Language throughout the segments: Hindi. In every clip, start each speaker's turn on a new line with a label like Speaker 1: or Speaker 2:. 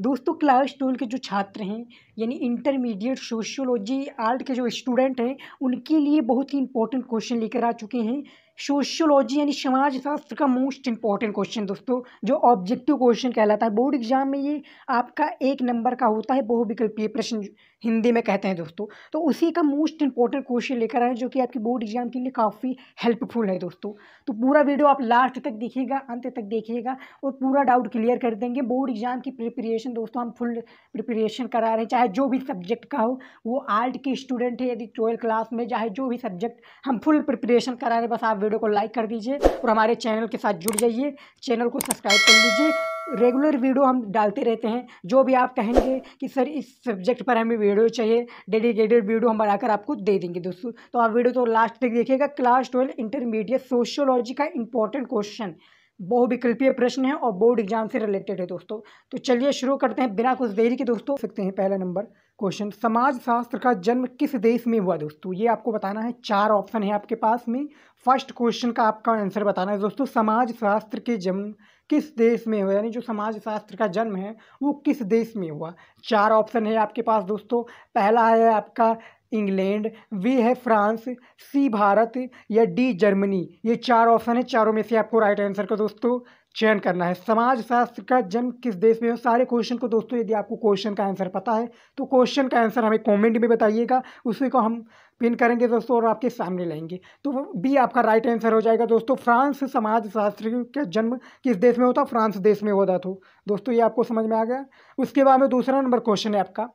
Speaker 1: दोस्तों क्लास ट्वेल्व के जो छात्र हैं यानी इंटरमीडिएट सोशियोलॉजी आर्ट के जो स्टूडेंट हैं उनके लिए बहुत ही इंपॉर्टेंट क्वेश्चन लेकर आ चुके हैं सोशियोलॉजी यानी समाजशास्त्र का मोस्ट इंपॉर्टेंट क्वेश्चन दोस्तों जो ऑब्जेक्टिव क्वेश्चन कहलाता है बोर्ड एग्जाम में ये आपका एक नंबर का होता है बहुविकल्पीय प्रश्न हिंदी में कहते हैं दोस्तों तो उसी का मोस्ट इंपॉर्टेंट क्वेश्चन लेकर आए जो कि आपकी बोर्ड एग्जाम के लिए काफ़ी हेल्पफुल है दोस्तों तो पूरा वीडियो आप लास्ट तक देखिएगा अंत तक देखिएगा और पूरा डाउट क्लियर कर देंगे बोर्ड एग्जाम की प्रिपरेशन दोस्तों हम फुल प्रिपरेशन करा रहे हैं चाहे जो भी सब्जेक्ट का हो वो आर्ट के स्टूडेंट है यदि ट्वेल्थ क्लास में चाहे जो भी सब्जेक्ट हम फुल प्रिपरेशन करा रहे हैं बस आप वीडियो को लाइक कर दीजिए और हमारे चैनल के साथ जुड़ जाइए चैनल को सब्सक्राइब कर लीजिए रेगुलर वीडियो हम डालते रहते हैं जो भी आप कहेंगे कि सर इस सब्जेक्ट पर हमें वीडियो चाहिए डेडिकेटेड वीडियो हम बनाकर आपको दे देंगे दोस्तों तो आप वीडियो तो लास्ट तक देखिएगा क्लास ट्वेल्व इंटरमीडिएट सोशियोलॉजी का इंपॉर्टेंट क्वेश्चन बहुविकल्पीय प्रश्न है और बोर्ड एग्जाम से रिलेटेड है दोस्तों तो चलिए शुरू करते
Speaker 2: हैं बिना कुछ देरी के दोस्तों सकते हैं पहला नंबर क्वेश्चन समाज शास्त्र का जन्म किस देश में हुआ दोस्तों ये आपको बताना है चार ऑप्शन है आपके पास में फर्स्ट क्वेश्चन का आपका आंसर बताना है दोस्तों समाज शास्त्र के जन्म किस देश में हुआ यानी जो समाज शास्त्र का जन्म है वो किस देश में हुआ चार ऑप्शन है आपके पास दोस्तों पहला है आपका इंग्लैंड वी है फ्रांस सी भारत या डी जर्मनी ये चार ऑप्शन है चारों में से आपको राइट आंसर का दोस्तों चयन करना है समाजशास्त्र का जन्म किस देश में हो सारे क्वेश्चन को दोस्तों यदि आपको क्वेश्चन का आंसर पता है तो क्वेश्चन का आंसर हमें कमेंट में बताइएगा उसी को हम पिन करेंगे दोस्तों और आपके सामने लाएंगे तो बी आपका राइट आंसर हो जाएगा दोस्तों फ्रांस समाजशास्त्र का जन्म किस देश में होता फ्रांस देश में होता तो दोस्तों ये आपको समझ में आ गया उसके बाद में दूसरा नंबर क्वेश्चन है आपका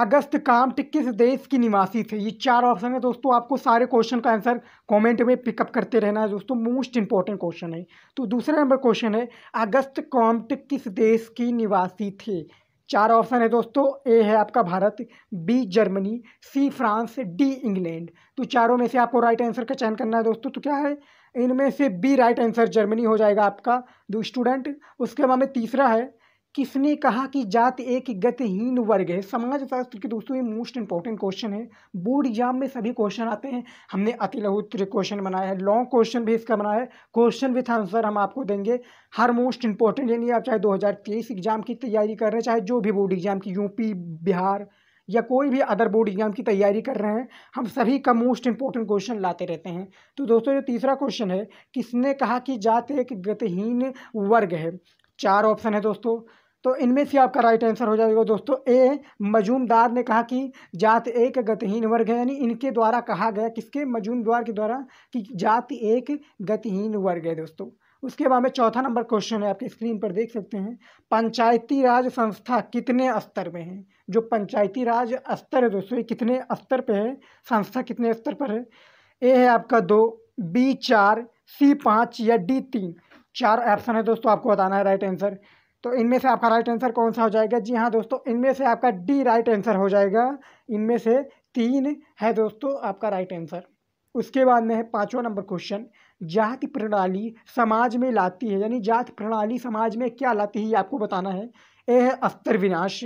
Speaker 2: अगस्त कामट किस देश की निवासी थे ये चार ऑप्शन है दोस्तों आपको सारे क्वेश्चन का आंसर कमेंट में पिकअप करते रहना है दोस्तों मोस्ट इंपॉर्टेंट क्वेश्चन है तो दूसरा नंबर क्वेश्चन है अगस्त कामट किस देश की निवासी थे चार ऑप्शन है दोस्तों ए है आपका Bharat B Germany C France D England तो चारों में से आपको राइट आंसर का चयन करना है दोस्तों तो क्या है इनमें से बी राइट आंसर जर्मनी हो जाएगा आपका दो स्टूडेंट उसके बाद में तीसरा है किसने कहा कि जाति एक गतिहीन वर्ग है समाजशास्त्र के दोस्तों ये मोस्ट इंपॉर्टेंट क्वेश्चन है बोर्ड एग्जाम में सभी क्वेश्चन आते हैं हमने अति लघुत्र क्वेश्चन बनाया है लॉन्ग क्वेश्चन भी इसका बनाया है क्वेश्चन विथ आंसर हम आपको देंगे हर मोस्ट इंपॉर्टेंट यानी आप चाहे दो एग्जाम की तैयारी कर रहे हैं चाहे जो भी बोर्ड एग्जाम की यूपी बिहार या कोई भी अदर बोर्ड एग्जाम की तैयारी कर रहे हैं हम सभी का मोस्ट इंपॉर्टेंट क्वेश्चन लाते रहते हैं तो दोस्तों जो तीसरा क्वेश्चन है किसने कहा कि जात एक गतिहीन वर्ग है चार ऑप्शन है दोस्तों तो इनमें से आपका राइट आंसर हो जाएगा दोस्तों ए मजूमदार ने कहा कि जात एक गतिहीन वर्ग है यानी इनके द्वारा कहा गया किसके मजूमदार के द्वारा कि जाति एक गतिहीन वर्ग है दोस्तों उसके बाद में चौथा नंबर क्वेश्चन है आपके स्क्रीन पर देख सकते हैं पंचायती राज संस्था कितने स्तर में है जो पंचायती राज स्तर है दोस्तों ये कितने स्तर पर है संस्था कितने स्तर पर है ए है आपका दो बी चार सी पाँच या डी तीन चार ऑप्शन है दोस्तों आपको बताना है राइट आंसर तो इनमें से आपका राइट आंसर कौन सा हो जाएगा जी हाँ दोस्तों इनमें से आपका डी राइट आंसर हो जाएगा इनमें से तीन है दोस्तों आपका राइट आंसर उसके बाद में है पाँचवा नंबर क्वेश्चन जाति प्रणाली समाज में लाती है यानी जाति प्रणाली समाज में क्या लाती है ये आपको बताना है ए है अस्तर विनाश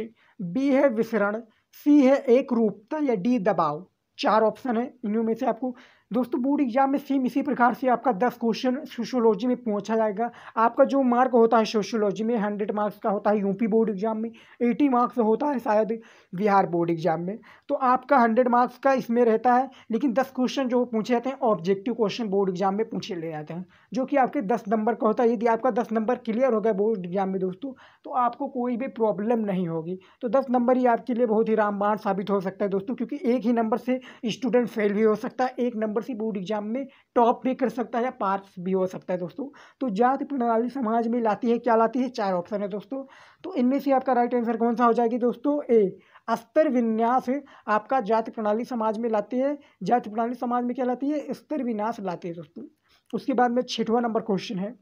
Speaker 2: बी है विसरण सी है एक रूपता या डी दबाव चार ऑप्शन है इनमें से आपको दोस्तों बोर्ड एग्जाम में सेम इसी प्रकार से आपका दस क्वेश्चन सोशोलॉजी में पूछा जाएगा आपका जो मार्क होता है सोशोलॉजी में हंड्रेड मार्क्स का होता है यूपी बोर्ड एग्जाम में एटी मार्क्स होता है शायद बिहार बोर्ड एग्जाम में तो आपका हंड्रेड मार्क्स का इसमें रहता है लेकिन दस क्वेश्चन जो पूछे जाते हैं ऑब्जेक्टिव क्वेश्चन बोर्ड एग्जाम में पूछे ले जाते हैं जो कि आपके दस नंबर का होता है यदि आपका दस नंबर क्लियर हो गया बोर्ड एग्जाम में दोस्तों तो आपको कोई भी प्रॉब्लम नहीं होगी तो दस नंबर ही आपके लिए बहुत ही रामबाण साबित हो सकता है दोस्तों क्योंकि एक ही नंबर से स्टूडेंट फेल भी हो सकता है एक नंबर नंबर से बोर्ड एग्जाम में टॉप भी कर सकता है या पास भी हो सकता है दोस्तों तो जाति प्रणाली समाज में लाती है क्या लाती है चार ऑप्शन है दोस्तों तो इनमें से आपका राइट आंसर कौन सा हो जाएगी दोस्तों ए स्तर विन्यास आपका जाति प्रणाली समाज में लाती है जाति प्रणाली समाज में क्या लाती है स्तर विन्यास लाती है दोस्तों उसके बाद में छठवा नंबर क्वेश्चन है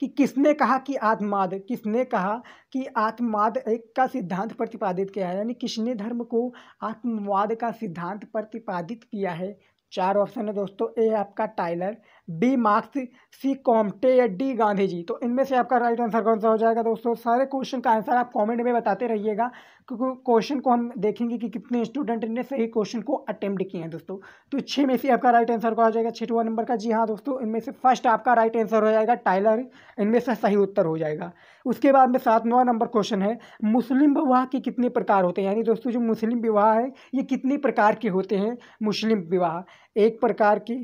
Speaker 2: कि किसने कहा कि आत्माद किसने कहा कि आत्मवाद एक का सिद्धांत प्रतिपादित किया है यानी किसने धर्म को आत्मवाद का सिद्धांत प्रतिपादित किया है चार ऑप्शन है दोस्तों ए आपका Tylor B Marx C Comte या डी गांधी जी तो इनमें से आपका राइट आंसर कौन सा हो जाएगा दोस्तों सारे क्वेश्चन का आंसर आप कमेंट में बताते रहिएगा क्योंकि क्वेश्चन को हम देखेंगे कि कितने स्टूडेंट ने सही क्वेश्चन को अटेम्प्ट किए हैं दोस्तों तो छः में से आपका राइट आंसर कौन हो जाएगा छठवा नंबर का जी हाँ दोस्तों इनमें से फर्स्ट आपका राइट आंसर हो जाएगा टाइलर इनमें से सही उत्तर हो जाएगा उसके बाद में सात नौ नंबर क्वेश्चन है मुस्लिम विवाह के कितने प्रकार होते हैं यानी दोस्तों जो मुस्लिम विवाह है ये कितने प्रकार के होते हैं मुस्लिम विवाह एक प्रकार की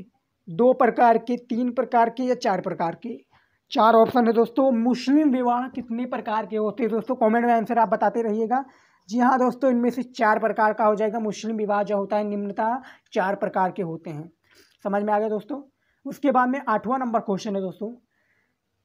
Speaker 2: दो प्रकार के तीन प्रकार के या चार प्रकार के चार ऑप्शन है दोस्तों मुस्लिम विवाह कितने प्रकार के होते हैं दोस्तों कमेंट में आंसर आप बताते रहिएगा जी हाँ दोस्तों इनमें से चार प्रकार का हो जाएगा मुस्लिम विवाह जो होता है निम्नता चार प्रकार के होते हैं समझ में आ गया दोस्तों उसके बाद में आठवां नंबर क्वेश्चन है दोस्तों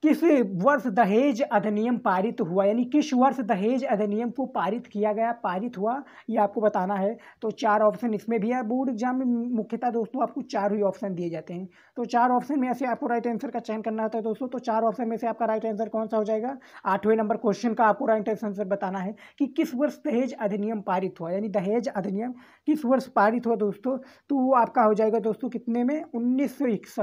Speaker 2: किस वर्ष दहेज अधिनियम पारित हुआ यानी किस वर्ष दहेज अधिनियम को पारित किया गया पारित हुआ ये आपको बताना है तो चार ऑप्शन इसमें भी है बोर्ड एग्जाम में मुख्यतः दोस्तों आपको चार ही ऑप्शन दिए जाते हैं तो चार ऑप्शन में से आपको राइट आंसर का चयन करना होता है दोस्तों तो चार ऑप्शन में से आपका राइट आंसर कौन सा हो जाएगा आठवें नंबर क्वेश्चन का आपको राइट आंसर बताना है कि किस वर्ष दहेज अधिनियम पारित हुआ यानी दहेज अधिनियम किस वर्ष पारित हुआ दोस्तों तो वो आपका हो जाएगा दोस्तों कितने में उन्नीस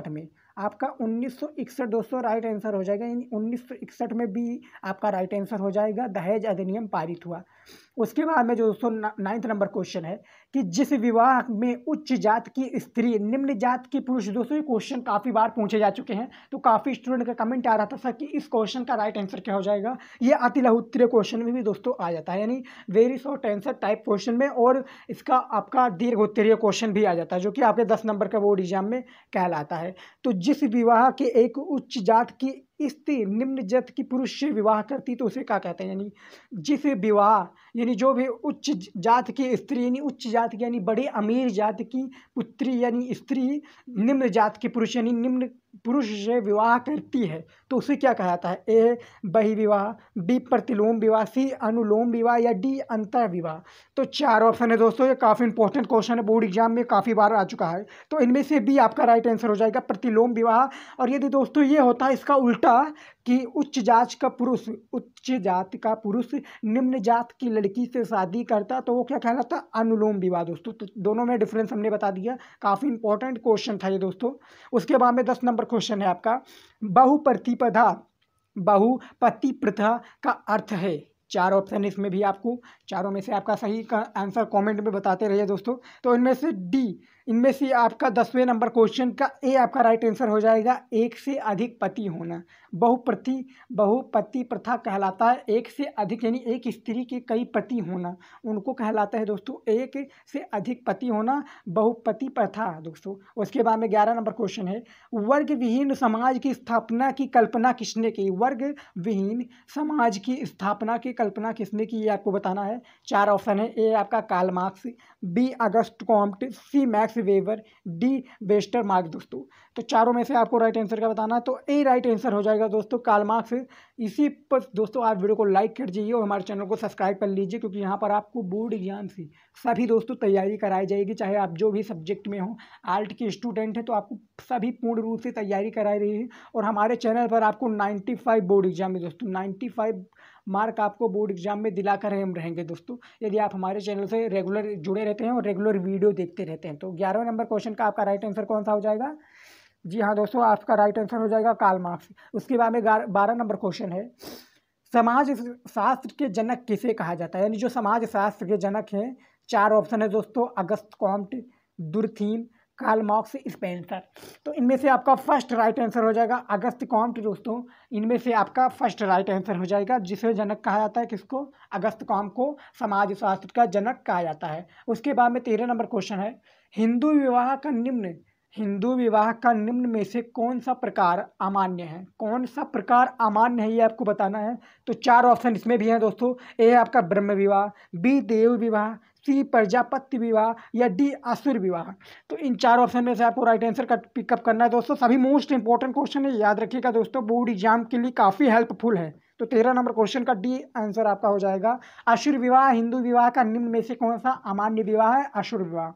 Speaker 2: में आपका उन्नीस सौ दोस्तों राइट आंसर हो जाएगा यानी उन्नीस में भी आपका राइट आंसर हो जाएगा दहेज अधिनियम पारित हुआ उसके बाद में जो दोस्तों नाइन्थ नंबर क्वेश्चन है कि जिस विवाह में उच्च जात की स्त्री निम्न जात की पुरुष दोस्तों ये क्वेश्चन काफ़ी बार पूछे जा चुके हैं तो काफ़ी स्टूडेंट का कमेंट आ रहा था सर कि इस क्वेश्चन का राइट आंसर क्या हो जाएगा ये अति लहुत्तरीय क्वेश्चन में भी दोस्तों आ जाता है यानी very short answer type question में और इसका आपका दीर्घ उत्तरीय क्वेश्चन भी आ जाता है जो कि आपके दस नंबर का बोर्ड एग्जाम में कहलाता है तो जिस विवाह के एक उच्च जात की स्त्री निम्न जाति की पुरुष से विवाह करती तो उसे क्या कहते हैं यानी जिस विवाह यानी जो भी उच्च जात की स्त्री यानी उच्च जात की यानी बड़ी अमीर जात की पुत्री यानी स्त्री निम्न जात के पुरुष यानी निम्न पुरुष से विवाह करती है तो उसे क्या कहा जाता है ए बहिविवाह बी प्रतिलोम विवाह सी अनुलोम विवाह या डी अंतर विवाह तो चार ऑप्शन है दोस्तों ये काफ़ी इंपॉर्टेंट क्वेश्चन है बोर्ड एग्जाम में काफ़ी बार आ चुका है तो इनमें से बी आपका राइट आंसर हो जाएगा प्रतिलोम विवाह और यदि दोस्तों ये होता है इसका उल्टा कि उच्च जात का पुरुष उच्च जात का पुरुष निम्न जात की लड़की से शादी करता तो वो क्या कहलाता अनुलोम विवाह दोस्तों तो दोनों में डिफरेंस हमने बता दिया काफ़ी इंपॉर्टेंट क्वेश्चन था ये दोस्तों उसके बाद में दस नंबर क्वेश्चन है आपका बहुप्रतिपदा बहुपति प्रथा का अर्थ है चार ऑप्शन इसमें भी आपको चारों में से आपका सही का आंसर कमेंट में बताते रहिए दोस्तों तो इनमें से डी इनमें से आपका दसवें नंबर क्वेश्चन का ए आपका राइट आंसर हो जाएगा एक से अधिक पति होना बहुप्रति बहुपति प्रथा कहलाता है एक से अधिक यानी एक स्त्री के कई पति होना उनको कहलाता है दोस्तों एक से अधिक पति होना बहुपति प्रथा दोस्तों उसके बाद में ग्यारह नंबर क्वेश्चन है वर्ग विहीन समाज की स्थापना की कल्पना किसने की वर्ग विहीन समाज की स्थापना की कल्पना किसने की ये आपको बताना है चार ऑप्शन है ए आपका Karl Marx B August Comte C Max Weber D बेस्टर मार्क दोस्तों तो चारों में से आपको राइट आंसर का बताना तो ए राइट आंसर हो जाएगा दोस्तों काल मार्क्स इसी पर दोस्तों आप वीडियो को लाइक कर दीजिए और हमारे चैनल को सब्सक्राइब कर लीजिए क्योंकि यहाँ पर आपको बोर्ड एग्जाम से सभी दोस्तों तैयारी कराई जाएगी चाहे आप जो भी सब्जेक्ट में हो आर्ट के स्टूडेंट हैं तो आपको सभी पूर्ण रूप से तैयारी कराई रही है और हमारे चैनल पर आपको नाइन्टी बोर्ड एग्जाम में दोस्तों नाइन्टी मार्क आपको बोर्ड एग्जाम में दिलाकर हम रहेंगे दोस्तों यदि आप हमारे चैनल से रेगुलर जुड़े रहते हैं और रेगुलर वीडियो देखते रहते हैं तो ग्यारहवें नंबर क्वेश्चन का आपका राइट आंसर कौन सा हो जाएगा जी हाँ दोस्तों आपका राइट आंसर हो जाएगा काल मार्क्स उसके बाद में बारह नंबर क्वेश्चन है समाज शास्त्र के जनक किसे कहा जाता है यानी जो समाज शास्त्र के जनक हैं चार ऑप्शन है दोस्तों August Comte Durkheim Karl Marx Spencer तो इनमें से आपका फर्स्ट राइट आंसर हो जाएगा अगस्त कॉम्ट दोस्तों इनमें से आपका फर्स्ट राइट आंसर हो जाएगा जिसे जनक कहा जाता है किसको अगस्त कॉम को समाज शास्त्र का जनक कहा जाता है उसके बाद में तेरह नंबर क्वेश्चन है हिंदू विवाह का निम्न हिंदू विवाह का निम्न में से कौन सा प्रकार अमान्य है कौन सा प्रकार अमान्य है ये आपको बताना है तो चार ऑप्शन इसमें भी हैं दोस्तों ए है आपका ब्रह्म विवाह बी देव विवाह सी प्रजापति विवाह या डी असुर विवाह तो इन चार ऑप्शन में से आपको राइट आंसर का पिकअप करना है दोस्तों सभी मोस्ट इंपॉर्टेंट क्वेश्चन है याद रखिएगा दोस्तों बोर्ड एग्जाम के लिए काफ़ी हेल्पफुल है तो तेरह नंबर क्वेश्चन का डी आंसर आपका हो जाएगा अशुर विवाह हिंदू विवाह का निम्न में से कौन सा अमान्य विवाह है अशुर विवाह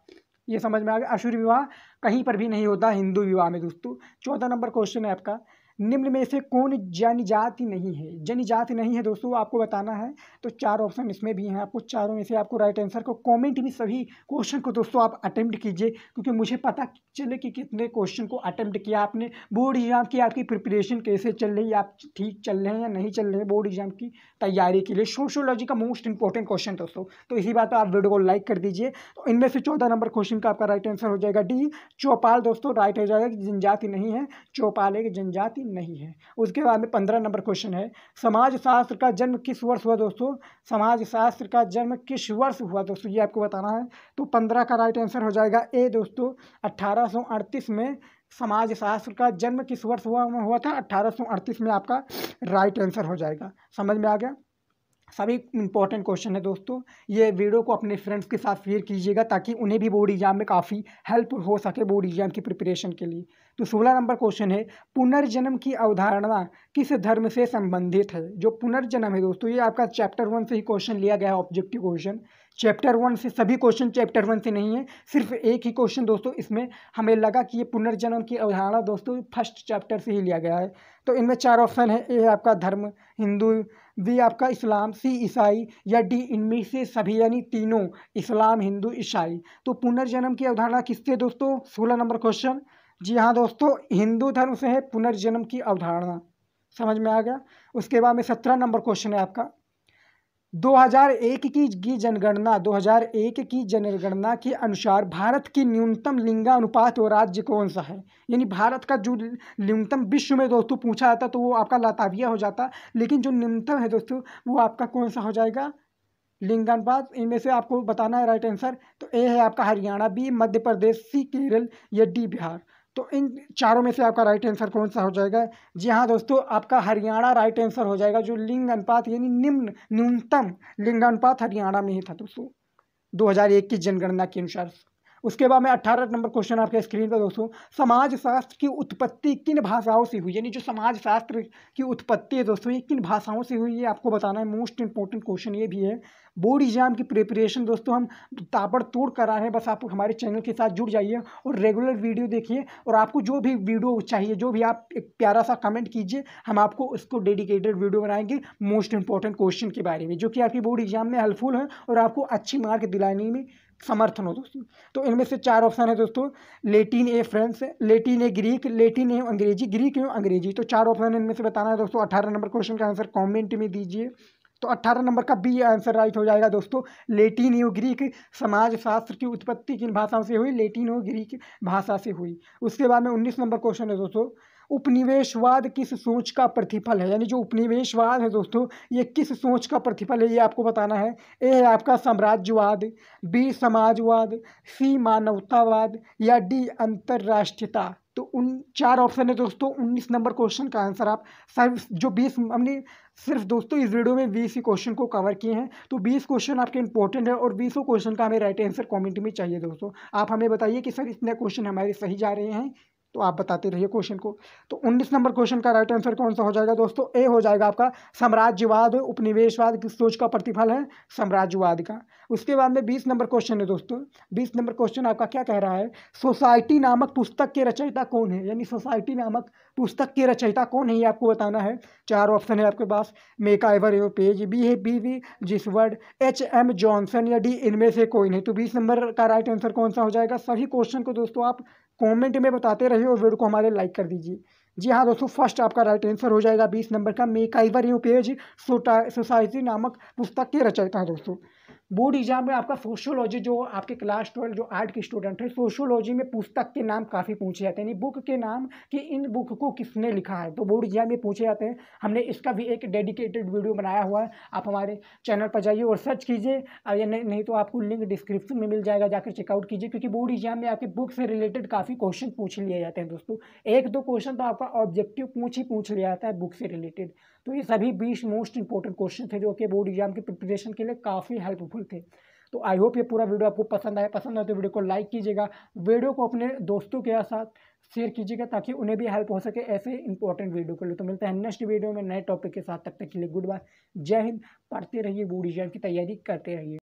Speaker 2: ये समझ में आ गया अशुर विवाह कहीं पर भी नहीं होता हिंदू विवाह में दोस्तों चौदह नंबर क्वेश्चन है आपका निम्न में से कौन जनजाति नहीं है जनजाति नहीं है दोस्तों आपको बताना है तो चार ऑप्शन इसमें भी हैं आपको चारों में से आपको राइट आंसर को कमेंट भी सभी क्वेश्चन को दोस्तों आप अटैम्प्ट कीजिए क्योंकि मुझे पता चले कि कितने क्वेश्चन को अटैम्प्ट किया आपने बोर्ड एग्ज़ाम की आपकी प्रिपरेशन कैसे चल रही है आप ठीक चल रहे हैं या नहीं चल रहे हैं बोर्ड एग्ज़ाम की तैयारी के लिए सोशोलॉजी का मोस्ट इंपॉर्टेंट क्वेश्चन दोस्तों तो इसी बात पर आप वीडियो को लाइक कर दीजिए तो इनमें से चौदह नंबर क्वेश्चन का आपका राइट आंसर हो जाएगा डी चौपाल दोस्तों राइट हो जाएगा जनजाति नहीं है चौपाल एक जनजाति नहीं है उसके बाद में पंद्रह नंबर क्वेश्चन है समाज शास्त्र का जन्म किस वर्ष हुआ दोस्तों समाज शास्त्र का जन्म किस वर्ष हुआ दोस्तों ये आपको बताना है तो पंद्रह का राइट आंसर हो जाएगा ए दोस्तों अट्ठारह में समाज शास्त्र का जन्म किस वर्ष हुआ हुआ था अट्ठारह में आपका राइट आंसर हो जाएगा समझ में आ गया सभी इंपॉर्टेंट क्वेश्चन है दोस्तों ये वीडियो को अपने फ्रेंड्स के साथ शेयर कीजिएगा ताकि उन्हें भी बोर्ड एग्जाम में काफ़ी हेल्प हो सके बोर्ड एग्जाम की प्रिपरेशन के लिए तो सोलह नंबर क्वेश्चन है पुनर्जन्म की अवधारणा किस धर्म से संबंधित है जो पुनर्जन्म है दोस्तों ये आपका चैप्टर वन से ही क्वेश्चन लिया गया है ऑब्जेक्टिव क्वेश्चन चैप्टर वन से सभी क्वेश्चन चैप्टर वन से नहीं है सिर्फ एक ही क्वेश्चन दोस्तों इसमें हमें लगा कि ये पुनर्जन्म की अवधारणा दोस्तों फर्स्ट चैप्टर से ही लिया गया है तो इनमें चार ऑप्शन है ए आपका धर्म हिंदू बी आपका इस्लाम सी ईसाई या डी इनमें से सभी यानी तीनों इस्लाम हिंदू ईसाई तो पुनर्जन्म की अवधारणा किससे दोस्तों सोलह नंबर क्वेश्चन जी हाँ दोस्तों हिंदू धर्म से है पुनर्जन्म की अवधारणा समझ में आ गया उसके बाद में सत्रह नंबर क्वेश्चन है आपका 2001 की जनगणना 2001 की जनगणना के अनुसार भारत की न्यूनतम लिंगानुपात और राज्य कौन सा है यानी भारत का जो न्यूनतम विश्व में दोस्तों पूछा जाता तो वो आपका लाताविया हो जाता लेकिन जो न्यूनतम है दोस्तों वो आपका कौन सा हो जाएगा लिंगानुपात इनमें से आपको बताना है राइट आंसर तो ए है आपका हरियाणा बी मध्य प्रदेश सी केरल या डी बिहार तो इन चारों में से आपका राइट आंसर कौन सा हो जाएगा जी हाँ दोस्तों आपका हरियाणा राइट आंसर हो जाएगा जो लिंग अनुपात यानी निम्न न्यूनतम लिंग अनुपात हरियाणा में ही था दोस्तों 2001 की जनगणना के अनुसार उसके बाद में अट्ठारह नंबर क्वेश्चन आपके स्क्रीन पर दोस्तों समाजशास्त्र की उत्पत्ति किन भाषाओं से हुई यानी जो समाजशास्त्र की उत्पत्ति है दोस्तों ये किन भाषाओं से हुई ये आपको बताना है मोस्ट इंपॉर्टेंट क्वेश्चन ये भी है बोर्ड एग्ज़ाम की प्रिपरेशन दोस्तों हम तोड़ करा रहे हैं बस आप हमारे चैनल के साथ जुड़ जाइए और रेगुलर वीडियो देखिए और आपको जो भी वीडियो चाहिए जो भी आप एक प्यारा सा कमेंट कीजिए हम आपको उसको डेडिकेटेड वीडियो बनाएंगे मोस्ट इंपॉर्टेंट क्वेश्चन के बारे में जो कि आपकी बोर्ड एग्ज़ाम में हेल्पफुल है और आपको अच्छी मार्क दिलाने में समर्थन हो दोस्तों तो इनमें से चार ऑप्शन है दोस्तों लेटिन ए फ्रेंच लेटिन ए ग्रीक लेटिन ए अंग्रेजी ग्रीक एवं अंग्रेजी तो चार ऑप्शन इनमें से बताना है दोस्तों अठारह नंबर क्वेश्चन का आंसर कमेंट में दीजिए तो 18 नंबर का बी आंसर राइट हो जाएगा दोस्तों लेटिन लेटिनो ग्रीक समाज शास्त्र की उत्पत्ति किन भाषाओं से हुई लेटिन लेटिनो ग्रीक भाषा से हुई उसके बाद में उन्नीस नंबर क्वेश्चन है दोस्तों उपनिवेशवाद किस सोच का प्रतिफल है यानी जो उपनिवेशवाद है दोस्तों ये किस सोच का प्रतिफल है ये आपको बताना है ए है आपका साम्राज्यवाद बी समाजवाद सी मानवतावाद या डी अंतर्राष्ट्रीयता तो उन चार ऑप्शन है दोस्तों उन्नीस नंबर क्वेश्चन का आंसर आप सर्व जो बीस हमने सिर्फ दोस्तों इस वीडियो में बीस ही क्वेश्चन को कवर किए हैं तो बीस क्वेश्चन आपके इंपॉर्टेंट है और बीसों क्वेश्चन का हमें राइट आंसर कॉमेंट में चाहिए दोस्तों आप हमें बताइए कि सर इतने क्वेश्चन हमारे सही जा रहे हैं तो आप बताते रहिए क्वेश्चन को तो उन्नीस नंबर क्वेश्चन का राइट आंसर कौन सा हो जाएगा दोस्तों ए हो जाएगा आपका साम्राज्यवाद उपनिवेशवाद किस सोच का प्रतिफल है साम्राज्यवाद का उसके बाद में बीस नंबर क्वेश्चन है दोस्तों बीस नंबर क्वेश्चन आपका क्या कह रहा है सोसाइटी नामक पुस्तक के रचयिता कौन है यानी सोसाइटी नामक पुस्तक के रचयिता कौन है ये आपको बताना है चार ऑप्शन है आपके पास मेका एवर एव पेज बी है बी वी जिस वर्ड एच एम जॉनसन या डी इनमें से कोई नहीं तो बीस नंबर का राइट आंसर कौन सा हो जाएगा सभी क्वेश्चन को दोस्तों आप कमेंट में बताते रहिए और वीडियो को हमारे लाइक कर दीजिए जी हाँ दोस्तों फर्स्ट आपका राइट आंसर हो जाएगा बीस नंबर का मेकाइवर यू पेज सोटा सोसाइटी नामक पुस्तक के रचयिता दोस्तों बोर्ड एग्जाम में आपका सोशियोलॉजी जो आपके क्लास ट्वेल्व जो आर्ट के स्टूडेंट है सोशियोलॉजी में पुस्तक के नाम काफ़ी पूछे जाते हैं यानी बुक के नाम कि इन बुक को किसने लिखा है तो बोर्ड एग्जाम में पूछे जाते हैं हमने इसका भी एक डेडिकेटेड वीडियो बनाया हुआ है आप हमारे चैनल पर जाइए और सर्च कीजिए या नहीं, नहीं तो आपको लिंक डिस्क्रिप्शन में मिल जाएगा जाकर चेकआउट कीजिए क्योंकि बोर्ड एग्जाम में आपके बुक से रिलेटेड काफ़ी क्वेश्चन पूछ लिए जाते हैं दोस्तों एक दो क्वेश्चन तो आपका ऑब्जेक्टिव पूछ ही पूछ लिया जाता है बुक से रिलेटेड तो ये सभी बीस मोस्ट इंपॉर्टेंट क्वेश्चन थे जो कि बोर्ड एग्जाम के प्रिपरेशन के लिए काफ़ी हेल्पफुल हम थे तो आई होप ये पूरा वीडियो आपको पसंद आए पसंद आए तो वीडियो को लाइक कीजिएगा वीडियो को अपने दोस्तों के साथ शेयर कीजिएगा ताकि उन्हें भी हेल्प हो सके ऐसे इंपॉर्टेंट वीडियो के लिए तो मिलते हैं नेक्स्ट वीडियो में नए टॉपिक के साथ तब तक के लिए गुड बाय जय हिंद पढ़ते रहिए बूढ़ी जैन की तैयारी करते रहिए